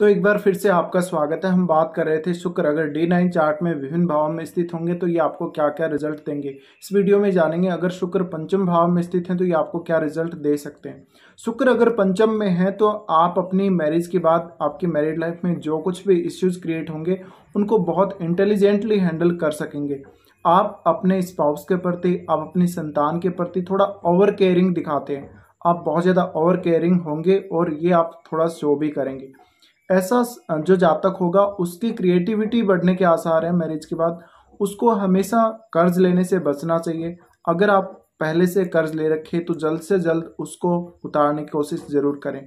तो एक बार फिर से आपका स्वागत है हम बात कर रहे थे शुक्र अगर डी नाइन चार्ट में विभिन्न भाव में स्थित होंगे तो ये आपको क्या क्या रिजल्ट देंगे इस वीडियो में जानेंगे अगर शुक्र पंचम भाव में स्थित हैं तो ये आपको क्या रिजल्ट दे सकते हैं शुक्र अगर पंचम में है तो आप अपनी मैरिज के बाद आपकी मैरिड लाइफ में जो कुछ भी इश्यूज क्रिएट होंगे उनको बहुत इंटेलिजेंटली हैंडल कर सकेंगे आप अपने स्पाउस के प्रति आप अपनी संतान के प्रति थोड़ा ओवर केयरिंग दिखाते हैं आप बहुत ज़्यादा ओवर केयरिंग होंगे और ये आप थोड़ा शो भी करेंगे ऐसा जो जातक होगा उसकी क्रिएटिविटी बढ़ने के आसार हैं मैरिज के बाद उसको हमेशा कर्ज लेने से बचना चाहिए अगर आप पहले से कर्ज ले रखे तो जल्द से जल्द उसको उतारने की कोशिश ज़रूर करें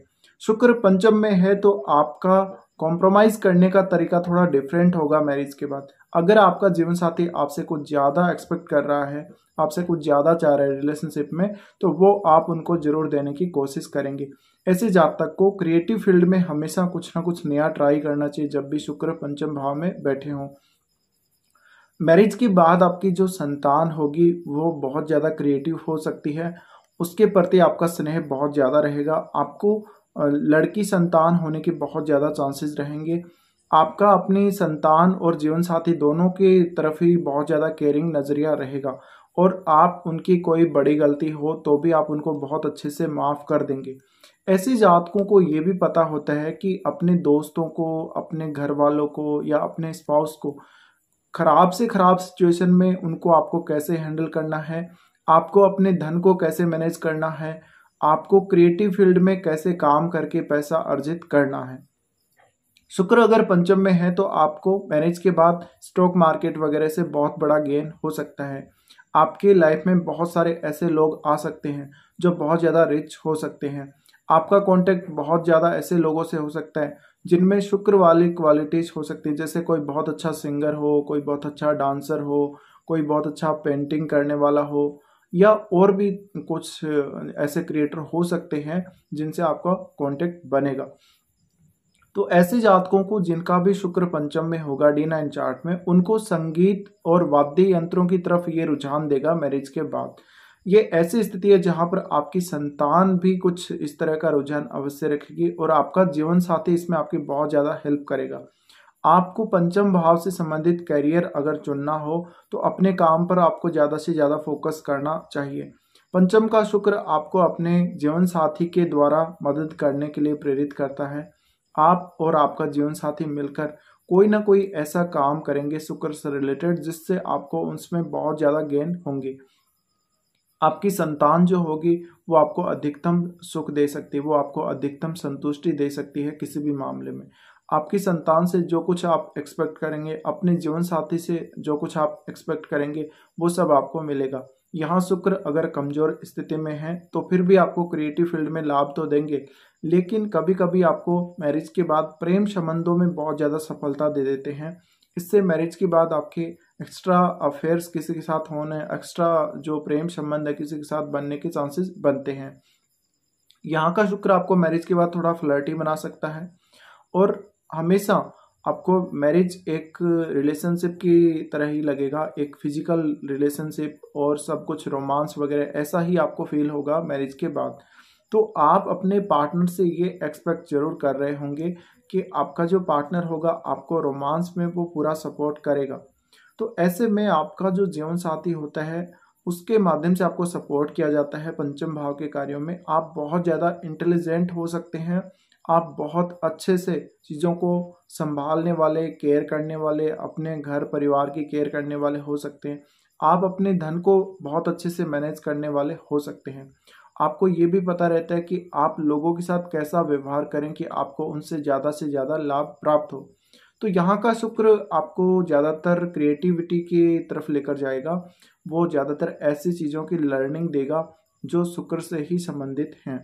शुक्र पंचम में है तो आपका कॉम्प्रोमाइज करने का तरीका थोड़ा डिफरेंट होगा मैरिज के बाद अगर आपका जीवन साथी आपसे कुछ ज़्यादा एक्सपेक्ट कर रहा है आपसे कुछ ज़्यादा चाह रहा है रिलेशनशिप में तो वो आप उनको ज़रूर देने की कोशिश करेंगे ऐसे जातक को क्रिएटिव फील्ड में हमेशा कुछ ना कुछ नया ट्राई करना चाहिए जब भी शुक्र पंचम भाव में बैठे हों मैरिज के बाद आपकी जो संतान होगी वो बहुत ज़्यादा क्रिएटिव हो सकती है उसके प्रति आपका स्नेह बहुत ज़्यादा रहेगा आपको लड़की संतान होने के बहुत ज़्यादा चांसेस रहेंगे आपका अपनी संतान और जीवन साथी दोनों की तरफ ही बहुत ज़्यादा केयरिंग नज़रिया रहेगा और आप उनकी कोई बड़ी गलती हो तो भी आप उनको बहुत अच्छे से माफ़ कर देंगे ऐसे जातकों को ये भी पता होता है कि अपने दोस्तों को अपने घर वालों को या अपने स्पाउस को खराब से खराब सिचुएशन में उनको आपको कैसे हैंडल करना है आपको अपने धन को कैसे मैनेज करना है आपको क्रिएटिव फील्ड में कैसे काम करके पैसा अर्जित करना है शुक्र अगर पंचम में है तो आपको मैरिज के बाद स्टॉक मार्केट वगैरह से बहुत बड़ा गेन हो सकता है आपके लाइफ में बहुत सारे ऐसे लोग आ सकते हैं जो बहुत ज़्यादा रिच हो सकते हैं आपका कांटेक्ट बहुत ज़्यादा ऐसे लोगों से हो सकता है जिनमें शुक्र वाली क्वालिटीज़ हो सकती हैं जैसे कोई बहुत अच्छा सिंगर हो कोई बहुत अच्छा डांसर हो कोई बहुत अच्छा पेंटिंग करने वाला हो या और भी कुछ ऐसे क्रिएटर हो सकते हैं जिनसे आपका कांटेक्ट बनेगा तो ऐसे जातकों को जिनका भी शुक्र पंचम में होगा डी नाइन चार्ट में उनको संगीत और वाद्य यंत्रों की तरफ ये रुझान देगा मैरिज के बाद ये ऐसी स्थिति है जहाँ पर आपकी संतान भी कुछ इस तरह का रुझान अवश्य रखेगी और आपका जीवन साथी इसमें आपकी बहुत ज़्यादा हेल्प करेगा आपको पंचम भाव से संबंधित करियर अगर चुनना हो तो अपने काम पर आपको ज़्यादा से ज़्यादा फोकस करना चाहिए पंचम का शुक्र आपको अपने जीवन साथी के द्वारा मदद करने के लिए प्रेरित करता है आप और आपका जीवन साथी मिलकर कोई ना कोई ऐसा काम करेंगे शुक्र से रिलेटेड जिससे आपको उसमें बहुत ज़्यादा गेन होंगे आपकी संतान जो होगी वो आपको अधिकतम सुख दे सकती है वो आपको अधिकतम संतुष्टि दे सकती है किसी भी मामले में आपकी संतान से जो कुछ आप एक्सपेक्ट करेंगे अपने जीवन साथी से जो कुछ आप एक्सपेक्ट करेंगे वो सब आपको मिलेगा यहाँ शुक्र अगर कमजोर स्थिति में है तो फिर भी आपको क्रिएटिव फील्ड में लाभ तो देंगे लेकिन कभी कभी आपको मैरिज के बाद प्रेम संबंधों में बहुत ज़्यादा सफलता दे देते हैं इससे मैरिज के बाद आपके एक्स्ट्रा अफेयर्स किसी के साथ होने एक्स्ट्रा जो प्रेम संबंध है किसी के साथ बनने के चांसेस बनते हैं यहाँ का शुक्र आपको मैरिज के बाद थोड़ा फ्लर्टी बना सकता है और हमेशा आपको मैरिज एक रिलेशनशिप की तरह ही लगेगा एक फिजिकल रिलेशनशिप और सब कुछ रोमांस वगैरह ऐसा ही आपको फील होगा मैरिज के बाद तो आप अपने पार्टनर से ये एक्सपेक्ट जरूर कर रहे होंगे कि आपका जो पार्टनर होगा आपको रोमांस में वो पूरा सपोर्ट करेगा तो ऐसे में आपका जो जीवन साथी होता है उसके माध्यम से आपको सपोर्ट किया जाता है पंचम भाव के कार्यों में आप बहुत ज़्यादा इंटेलिजेंट हो सकते हैं आप बहुत अच्छे से चीज़ों को संभालने वाले केयर करने वाले अपने घर परिवार की केयर करने वाले हो सकते हैं आप अपने धन को बहुत अच्छे से मैनेज करने वाले हो सकते हैं आपको ये भी पता रहता है कि आप लोगों के साथ कैसा व्यवहार करें कि आपको उनसे ज़्यादा से ज़्यादा लाभ प्राप्त हो तो यहाँ का शुक्र आपको ज़्यादातर क्रिएटिविटी की तरफ लेकर जाएगा वो ज़्यादातर ऐसी चीज़ों की लर्निंग देगा जो शुक्र से ही संबंधित हैं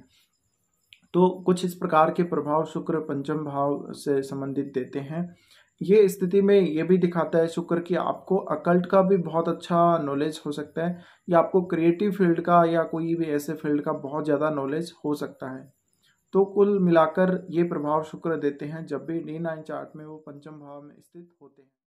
तो कुछ इस प्रकार के प्रभाव शुक्र पंचम भाव से संबंधित देते हैं ये स्थिति में ये भी दिखाता है शुक्र कि आपको अकल्ट का भी बहुत अच्छा नॉलेज हो सकता है या आपको क्रिएटिव फील्ड का या कोई भी ऐसे फील्ड का बहुत ज़्यादा नॉलेज हो सकता है तो कुल मिलाकर ये प्रभाव शुक्र देते हैं जब भी डी नाइन चार्ट में वो पंचम भाव में स्थित होते हैं